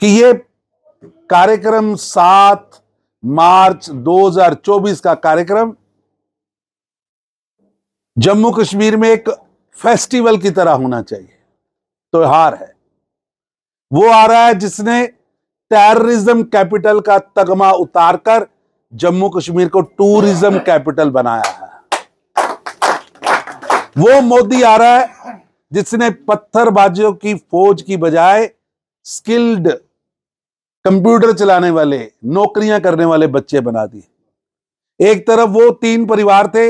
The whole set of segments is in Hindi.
कि ये कार्यक्रम सात मार्च 2024 का कार्यक्रम जम्मू कश्मीर में एक फेस्टिवल की तरह होना चाहिए त्योहार है वो आ रहा है जिसने टेररिज्म कैपिटल का तगमा उतारकर जम्मू कश्मीर को टूरिज्म कैपिटल बनाया है वो मोदी आ रहा है जिसने पत्थरबाजियों की फौज की बजाय स्किल्ड कंप्यूटर चलाने वाले नौकरियां करने वाले बच्चे बना दिए एक तरफ वो तीन परिवार थे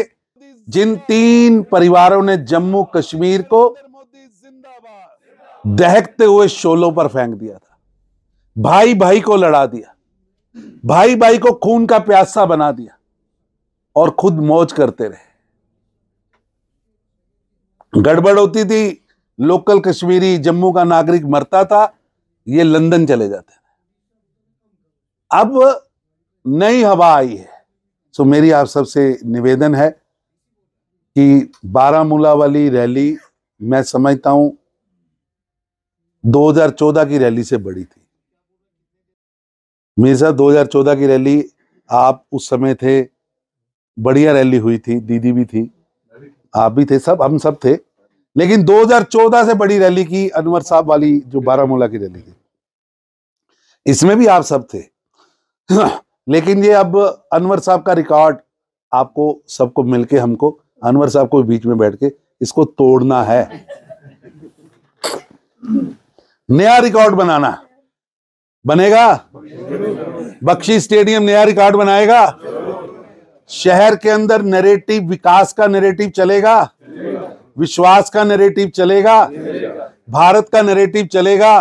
जिन तीन परिवारों ने जम्मू कश्मीर को दहकते हुए शोलों पर फेंक दिया था भाई भाई को लड़ा दिया भाई भाई को खून का प्यासा बना दिया और खुद मौज करते रहे गड़बड़ होती थी लोकल कश्मीरी जम्मू का नागरिक मरता था ये लंदन चले जाते अब नई हवा आई है सो मेरी आप सबसे निवेदन है कि बारामूला वाली रैली मैं समझता हूं 2014 की रैली से बड़ी थी मेरे साथ 2014 की रैली आप उस समय थे बढ़िया रैली हुई थी दीदी भी थी आप भी थे सब हम सब थे लेकिन 2014 से बड़ी रैली की अनवर साहब वाली जो बारामूला की रैली थी इसमें भी आप सब थे लेकिन ये अब अनवर साहब का रिकॉर्ड आपको सबको मिलके हमको अनवर साहब को बीच में बैठ के इसको तोड़ना है नया रिकॉर्ड बनाना बनेगा बख्शी स्टेडियम नया रिकॉर्ड बनाएगा शहर के अंदर नैरेटिव विकास का नैरेटिव चलेगा विश्वास का नैरेटिव चलेगा भारत का नैरेटिव चलेगा